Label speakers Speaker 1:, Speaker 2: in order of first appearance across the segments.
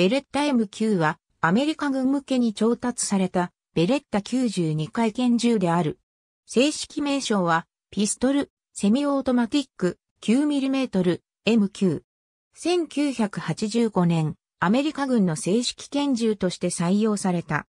Speaker 1: ベレッタ M9 はアメリカ軍向けに調達されたベレッタ92回拳銃である。正式名称はピストル、セミオートマティック 9mm M9。1985年、アメリカ軍の正式拳銃として採用された。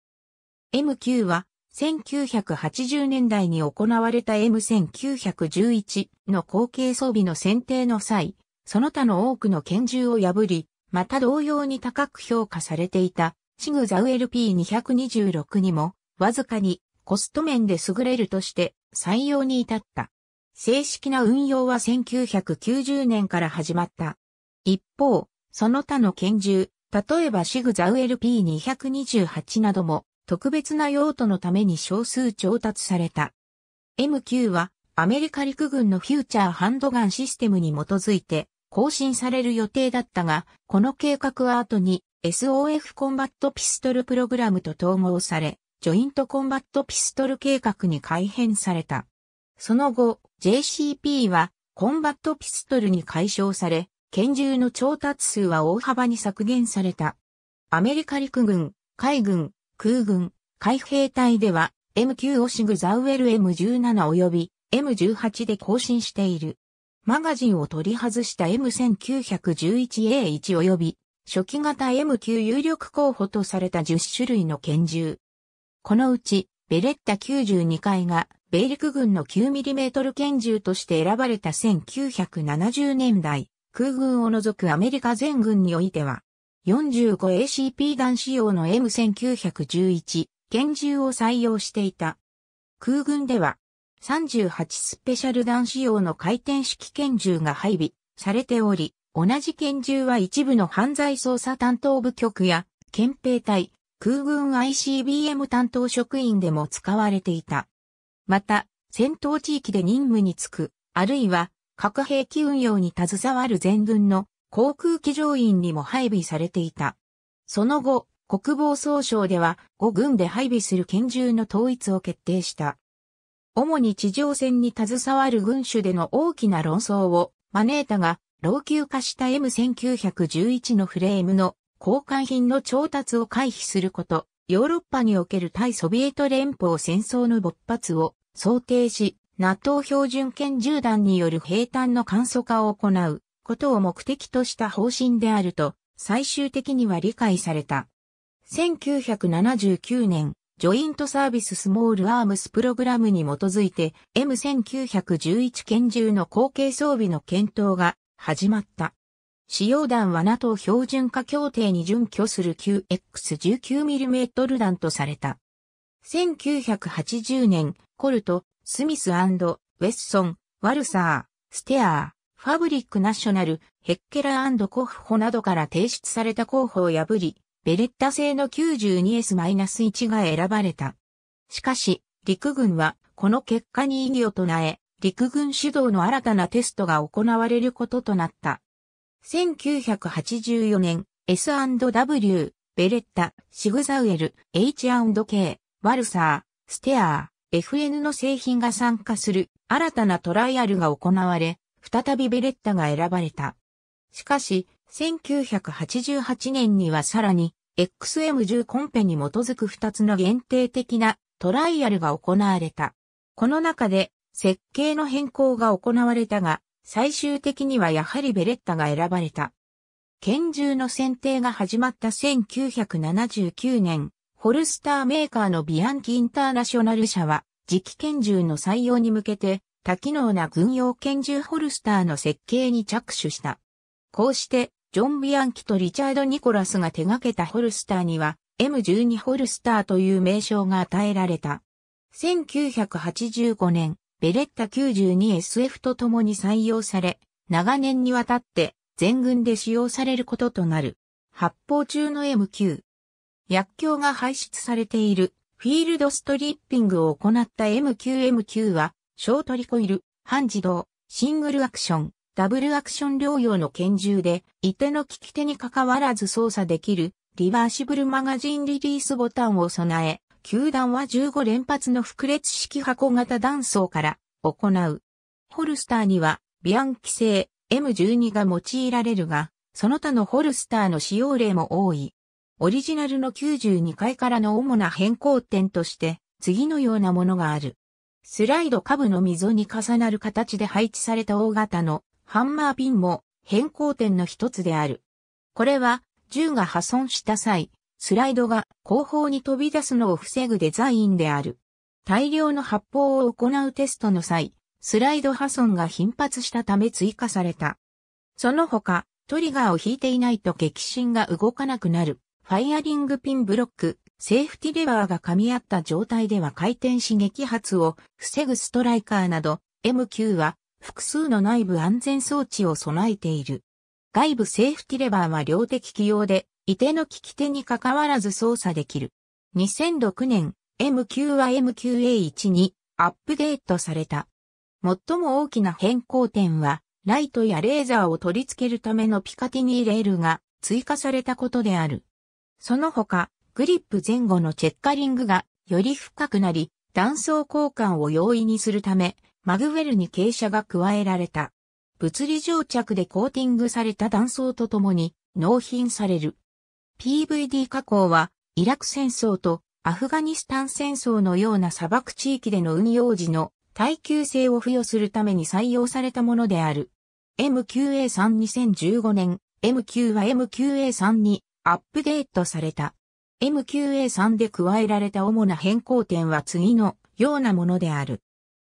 Speaker 1: M9 は1980年代に行われた M1911 の後継装備の選定の際、その他の多くの拳銃を破り、また同様に高く評価されていた、シグザウ LP226 にも、わずかにコスト面で優れるとして採用に至った。正式な運用は1990年から始まった。一方、その他の拳銃、例えばシグザウ LP228 なども特別な用途のために少数調達された。MQ はアメリカ陸軍のフューチャーハンドガンシステムに基づいて更新される予定だったが、この計画は後に SOF コンバットピストルプログラムと統合され、ジョイントコンバットピストル計画に改編された。その後、JCP はコンバットピストルに解消され、拳銃の調達数は大幅に削減された。アメリカ陸軍、海軍、空軍、海兵隊では M9 オシグザウエル M17 及び M18 で更新している。マガジンを取り外した M1911A1 及び初期型 m 級有力候補とされた10種類の拳銃。このうち、ベレッタ92回が米陸軍の 9mm 拳銃として選ばれた1970年代、空軍を除くアメリカ全軍においては、45ACP 弾仕様の M1911 拳銃を採用していた。空軍では38スペシャル弾仕様の回転式拳銃が配備されており、同じ拳銃は一部の犯罪捜査担当部局や、憲兵隊、空軍 ICBM 担当職員でも使われていた。また、戦闘地域で任務に就く、あるいは核兵器運用に携わる全軍の航空機乗員にも配備されていた。その後、国防総省では5軍で配備する拳銃の統一を決定した。主に地上戦に携わる軍種での大きな論争を招いたが、老朽化した M1911 のフレームの交換品の調達を回避すること、ヨーロッパにおける対ソビエト連邦戦争の勃発を想定し、NATO 標準拳銃弾による兵隊の簡素化を行うことを目的とした方針であると、最終的には理解された。1979年、ジョイントサービススモールアームスプログラムに基づいて M1911 拳銃の後継装備の検討が始まった。使用弾は NATO 標準化協定に準拠する 9X19mm 弾とされた。1980年、コルト、スミスウェッソン、ワルサー、ステアー、ファブリックナショナル、ヘッケラーコフホなどから提出された候補を破り、ベレッタ製の 92S-1 が選ばれた。しかし、陸軍はこの結果に異議を唱え、陸軍主導の新たなテストが行われることとなった。1984年、S&W、ベレッタ、シグザウエル、H&K、ワルサー、ステアー、FN の製品が参加する新たなトライアルが行われ、再びベレッタが選ばれた。しかし、1988年にはさらに XM10 コンペに基づく2つの限定的なトライアルが行われた。この中で設計の変更が行われたが、最終的にはやはりベレッタが選ばれた。拳銃の選定が始まった1979年、ホルスターメーカーのビアンキインターナショナル社は、次期拳銃の採用に向けて、多機能な軍用拳銃ホルスターの設計に着手した。こうして、ジョン・ビアンキとリチャード・ニコラスが手掛けたホルスターには M12 ホルスターという名称が与えられた。1985年、ベレッタ 92SF と共に採用され、長年にわたって全軍で使用されることとなる。発砲中の M9。薬莢が排出されているフィールドストリッピングを行った M9M9 は、ショートリコイル、半自動、シングルアクション、ダブルアクション療養の拳銃で、一手の利き手に関わらず操作できる、リバーシブルマガジンリリースボタンを備え、球団は15連発の複列式箱型弾倉から行う。ホルスターには、ビアンキ製 M12 が用いられるが、その他のホルスターの使用例も多い。オリジナルの92回からの主な変更点として、次のようなものがある。スライド下部の溝に重なる形で配置された大型のハンマーピンも変更点の一つである。これは銃が破損した際、スライドが後方に飛び出すのを防ぐデザインである。大量の発砲を行うテストの際、スライド破損が頻発したため追加された。その他、トリガーを引いていないと激震が動かなくなる。ファイアリングピンブロック、セーフティレバーが噛み合った状態では回転し撃発を防ぐストライカーなど、m 9は複数の内部安全装置を備えている。外部セーフティレバーは量的器用で、いての利き手に関わらず操作できる。2006年、MQ は MQA1 にアップデートされた。最も大きな変更点は、ライトやレーザーを取り付けるためのピカティニーレールが追加されたことである。その他、グリップ前後のチェッカリングがより深くなり、断層交換を容易にするため、マグウェルに傾斜が加えられた。物理上着でコーティングされた断層とともに納品される。PVD 加工は、イラク戦争とアフガニスタン戦争のような砂漠地域での運用時の耐久性を付与するために採用されたものである。MQA32015 年、MQ は MQA3 にアップデートされた。MQA3 で加えられた主な変更点は次のようなものである。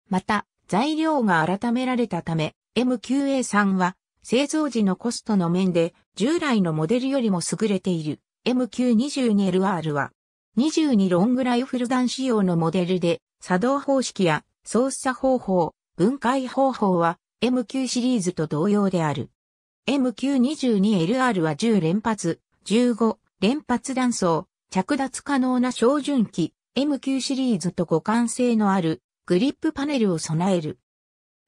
Speaker 1: また、材料が改められたため、MQA3 は製造時のコストの面で従来のモデルよりも優れている MQ22LR は22ロングライフル弾仕様のモデルで作動方式や操作方法、分解方法は MQ シリーズと同様である。MQ22LR は10連発、15連発弾倉、着脱可能な照準器、MQ シリーズと互換性のあるグリップパネルを備える。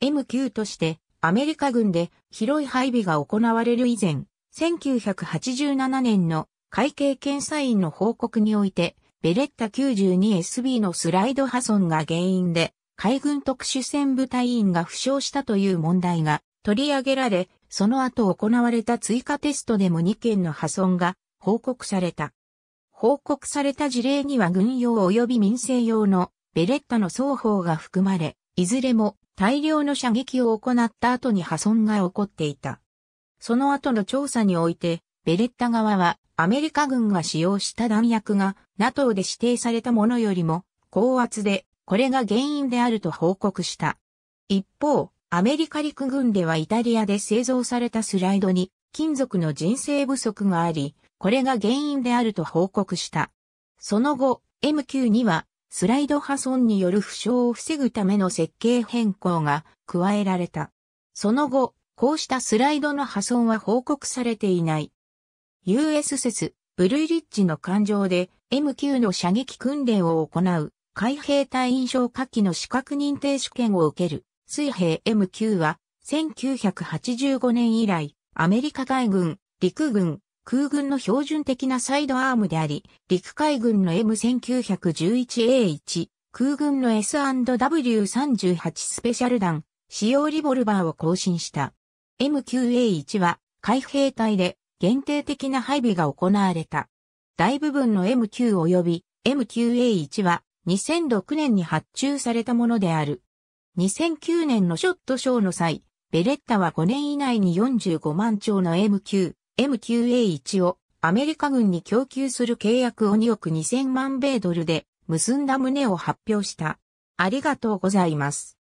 Speaker 1: MQ としてアメリカ軍で広い配備が行われる以前、1987年の会計検査院の報告において、ベレッタ 92SB のスライド破損が原因で、海軍特殊戦部隊員が負傷したという問題が取り上げられ、その後行われた追加テストでも2件の破損が報告された。報告された事例には軍用及び民生用のベレッタの双方が含まれ、いずれも大量の射撃を行った後に破損が起こっていた。その後の調査において、ベレッタ側はアメリカ軍が使用した弾薬が NATO で指定されたものよりも高圧でこれが原因であると報告した。一方、アメリカ陸軍ではイタリアで製造されたスライドに金属の人生不足があり、これが原因であると報告した。その後、M9 にはスライド破損による負傷を防ぐための設計変更が加えられた。その後、こうしたスライドの破損は報告されていない。US 説、ブルーリッジの艦上で M9 の射撃訓練を行う海兵隊員象火器の資格認定試験を受ける水兵 M9 は1985年以来アメリカ海軍、陸軍、空軍の標準的なサイドアームであり、陸海軍の M1911A1、空軍の S&W38 スペシャル弾、使用リボルバーを更新した。M9A1 は海兵隊で限定的な配備が行われた。大部分の M9 及び M9A1 は2006年に発注されたものである。2009年のショットショーの際、ベレッタは5年以内に45万丁の M9 MQA1 をアメリカ軍に供給する契約を2億2000万米ドルで結んだ旨を発表した。ありがとうございます。